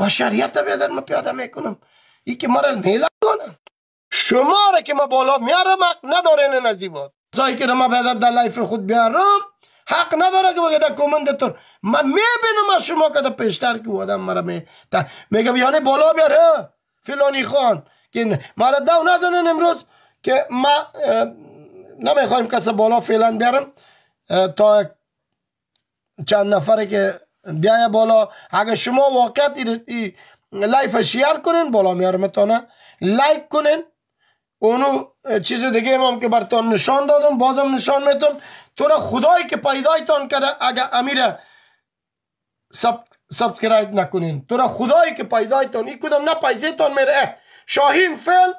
بشریت به در ما پیاده میکنم ای که مرا نیلا کنن شما را که ما بالا میارم حق ندارین نزیبات زایی که ما به در لایف خود بیارم حق نداره که بگه در کومنده تور من میبینم از شما که در پیشتر که آدم مرا می میگه بالا بیاره فلانی خان که مرا دو نزنن امروز که ما نمیخوایم کسی بالا فعلا بیارم تا چند نفره که بیایه بالا اگه شما واقعا این لایف شیر کنین بالا میارم تانه لایک کنین اونو چیز دیگه هم که برتان نشان دادم بازم نشان میتون تو را خدایی که تان کرده اگر امیر سب سبسکرایب نکنین تو را خدایی که تان ای کدام نه تان میره شاهین فیل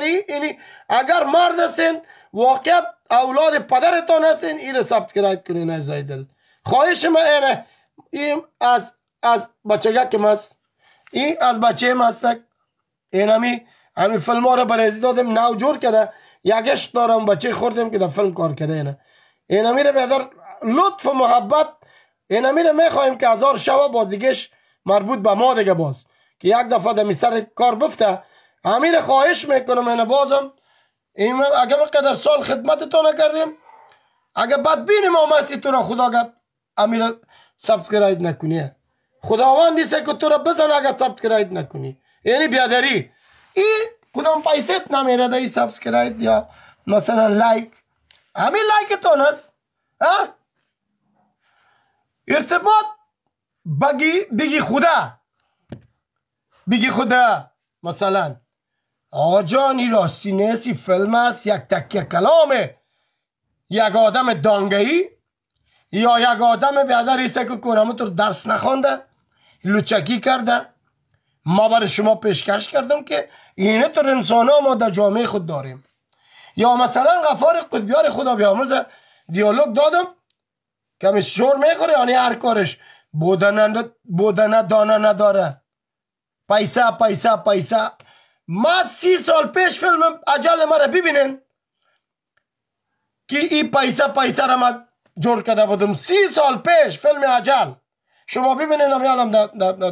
این اینی اگر مرد هستین واقعا اولاد پدرتان هستین این را سبسکرایب کنین از خواهش ما اینه این از از بچه که است این از بچه هم این همی همی فلم ها را برای دادم نو جور کده یکش دارم بچه خوردم که در فلم کار کده اینا این همی را لطف و محبت این همی را که هزار شبه با دیگهش مربوط به ما دیگه باز که یک دفعه می سر کار بفته امیر را خواهش میکنم اینا بازم این اگه قدر سال خدمت تو نکردیم اگر بدبین ما مستی تو را خدا امیر سبسکرایب نکنی خداوند دیسه که تو را بزن اگر سبسکرایب نکنی یعنی بیادری این کدام پیسیت نمیره دایی سبسکرایب یا مثلا لایک همین لایک تو نست ارتباط بگی بگی خدا بگی خدا مثلا آقا جان این راستی نیست فلم است یک تکیه کلامه یک آدم دانگهی یا یک آدم بیادر ایسه که تو درس نخونده لوچکی کرده ما برای شما پیشکش کردم که اینه تو انسان ها ما در جامعه خود داریم یا مثلا غفار قدبیار خدا بیاموزه دیالوگ دادم کمی شور میخوره یعنی هر کارش بودن دانه نداره پیسه پیسه پیسه ما سی سال پیش فیلم عجل ما را ببینین که این پیسه پیسه را جور کرده بودم سی سال پیش فیلم عجل شما ببینین همی الان در,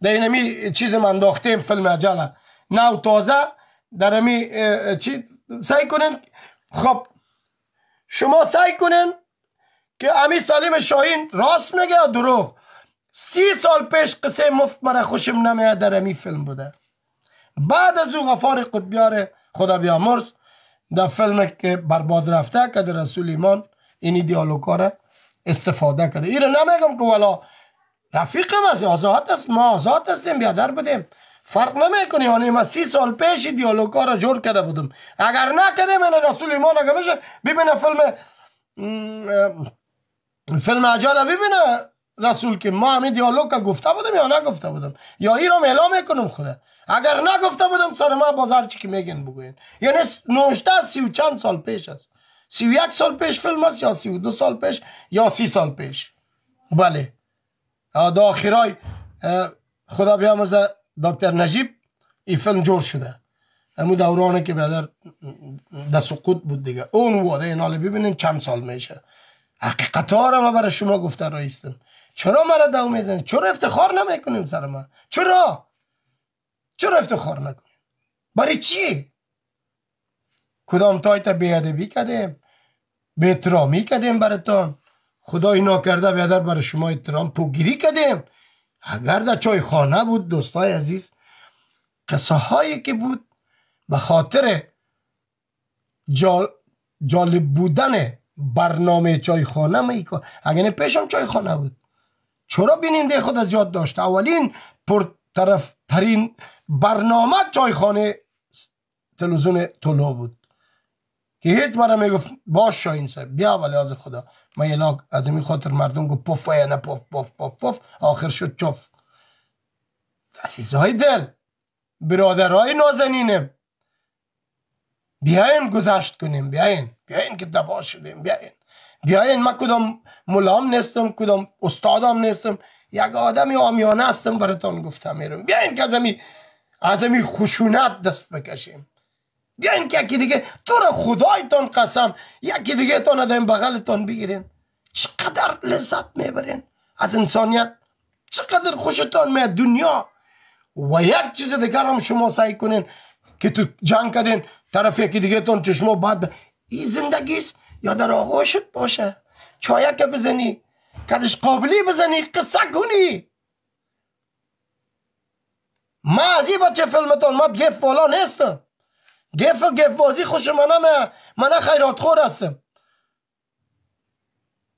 در, چیز من انداختیم فیلم عجل نو تازه در امی چی سعی کنین خب شما سعی کنین که امی سالیم شاهین راست میگه یا دروغ سی سال پیش قصه مفت مرا خوشم نمیاد در امی فیلم بوده بعد از او غفار قطبیار خدا بیامرز در فیلم که برباد رفته که در رسول ایمان این ها را استفاده کرده این نمیگم که والا رفیقم ما آزاد است ما آزاد هستیم بیادر بدیم فرق نمیکنی یعنی ما سی سال پیش دیالوگا را جور کرده بودم اگر نکده من یعنی رسول ایمان اگه بشه ببینه فیلم فیلم عجال ببینه رسول که ما همین دیالوگ گفته بودم یا نگفته بودم یا این را اعلام میکنم خدا اگر نگفته بودم سر ما بازار چی که میگن بگوین یعنی نوشته سی و چند سال پیش است سی و یک سال پیش فیلم است یا سی و دو سال پیش یا سی سال پیش بله در آخرای خدا بیاموزه دکتر نجیب این فیلم جور شده امو دورانه که بیادر در سقوط بود دیگه اون واده ایناله ببینین چند سال میشه حقیقتا را ما برای شما گفته رایستم چرا مرا دو میزنید چرا افتخار نمیکنین سر ما؟ چرا چرا افتخار نکنین برای چی کدام تایت بیادبی کردیم به احترامی کردیم براتان خدای ناکرده بیادر برای شما احترام پوگیری کردیم اگر در چای خانه بود دوستای عزیز قصه هایی که بود به خاطر جالب بودن برنامه چای خانه اگر پیشم چای خانه بود چرا بیننده خود از یاد داشت اولین پرطرفترین برنامه چای خانه تلویزیون طلوع بود که هیچ مرا میگفت باش شاین صاحب بیا ولی از خدا ما یه از این خاطر مردم گفت پف یا نه پف پف پف آخر شد چف عزیزهای دل برادرهای نازنینه بیاین گذشت کنیم بیاین بیاین که دبا شدیم بیاین بیاین ما کدام ملام نیستم کدام استادام نیستم یک آدمی آمیانه هستم براتان گفتم میرم بیاین که از امی خشونت دست بکشیم بیاین که یکی دیگه تو را خدایتان قسم یکی دیگه تان در بغلتان بگیرین چقدر لذت میبرین از انسانیت چقدر خوشتان میاد دنیا و یک چیز دیگر هم شما سعی کنین که تو جنگ کردین طرف یکی دیگه تان چشما بعد این زندگیست یا در آغوشت باشه چایک بزنی کدش قابلی بزنی قصه کنی ما از این بچه فلمتان ما دیگه فالا نیستم گف و گفوازی خوش من همه من خیرات خور هستم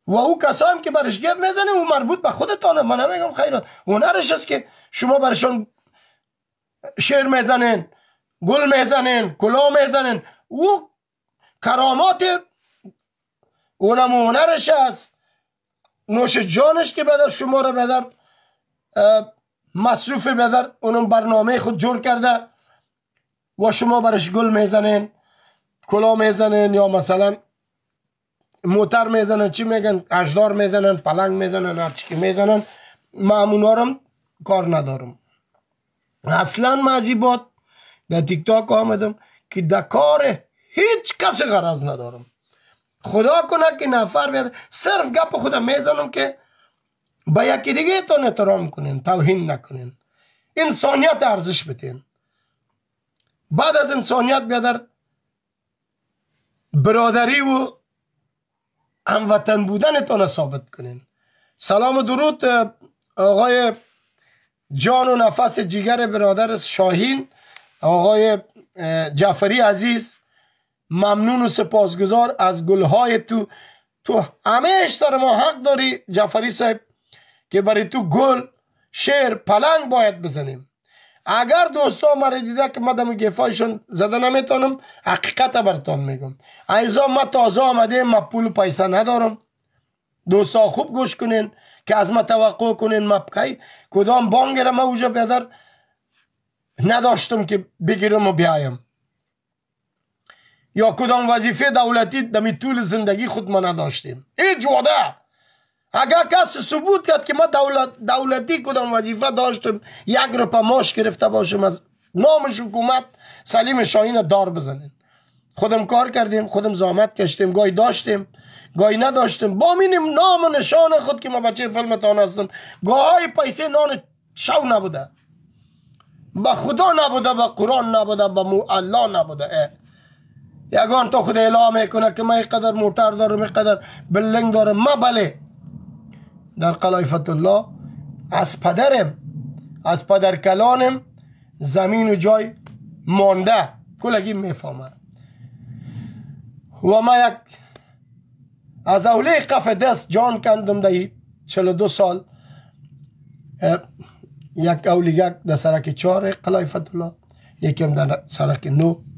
و او کسا هم که برش گف میزنه او مربوط به خودتانه من میگم خیرات هنرش است که شما برشان شعر میزنین گل میزنین کلا میزنین او کرامات اونم هنرش است نوش جانش که بدر شما رو بدر مصروف بدر اونم برنامه خود جور کرده و شما برش گل میزنین کلا میزنین یا مثلا موتر میزنن چی میگن اجدار میزنن پلنگ میزنن هر که میزنن من کار ندارم اصلا مزیبات در تیک تاک آمدم که در کار هیچ کسی غرض ندارم خدا کنه که نفر بیاد صرف گپ خودم میزنم که به یکی دیگه تو احترام کنین توهین نکنین انسانیت ارزش بتین بعد از انسانیت بیا در برادری و هموطن بودنتان ثابت کنین سلام و درود آقای جان و نفس جیگر برادر شاهین آقای جعفری عزیز ممنون و سپاسگزار از گلهای تو تو همه سر ما حق داری جعفری صاحب که برای تو گل شعر پلنگ باید بزنیم اگر دوستا ما دیده که ما دم گفایشون زده نمیتونم حقیقت برتون میگم ایزا ما تازه آمده ما پول پیسه ندارم دوستا خوب گوش کنین که از ما توقع کنین ما بکی کدام بانگ را ما اوجا بیدر نداشتم که بگیرم و بیایم یا کدام وظیفه دولتی دمی طول زندگی خود ما نداشتیم ایج وده اگر کسی ثبوت کرد که ما دولت دولتی کدام وظیفه داشتم یک رو ماش گرفته باشم از نامش حکومت سلیم شاهین دار بزنین خودم کار کردیم خودم زحمت کشتیم گای داشتیم گای نداشتیم با مینیم نام و نشان خود که ما بچه فلمتان هستم گاهای پیسه نان شو نبوده با خدا نبوده با قرآن نبوده با مولا نبوده یگان تو خود اعلام میکنه که من اینقدر موتر دارم قدر بلنگ دارم ما بله در قلای الله از پدرم از پدر کلانم زمین و جای مانده کلگی میفهمه و ما یک از اولی قف دست جان کندم چلو دو سال یک اولی یک در سرک چار قلعه الله یکم در سرک نو